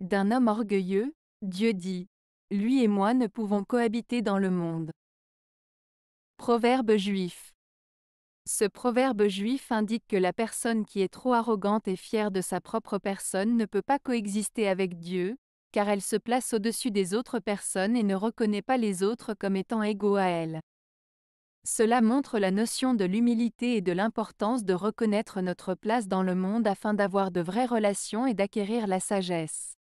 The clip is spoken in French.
d'un homme orgueilleux, Dieu dit, Lui et moi ne pouvons cohabiter dans le monde. Proverbe juif. Ce proverbe juif indique que la personne qui est trop arrogante et fière de sa propre personne ne peut pas coexister avec Dieu, car elle se place au-dessus des autres personnes et ne reconnaît pas les autres comme étant égaux à elle. Cela montre la notion de l'humilité et de l'importance de reconnaître notre place dans le monde afin d'avoir de vraies relations et d'acquérir la sagesse.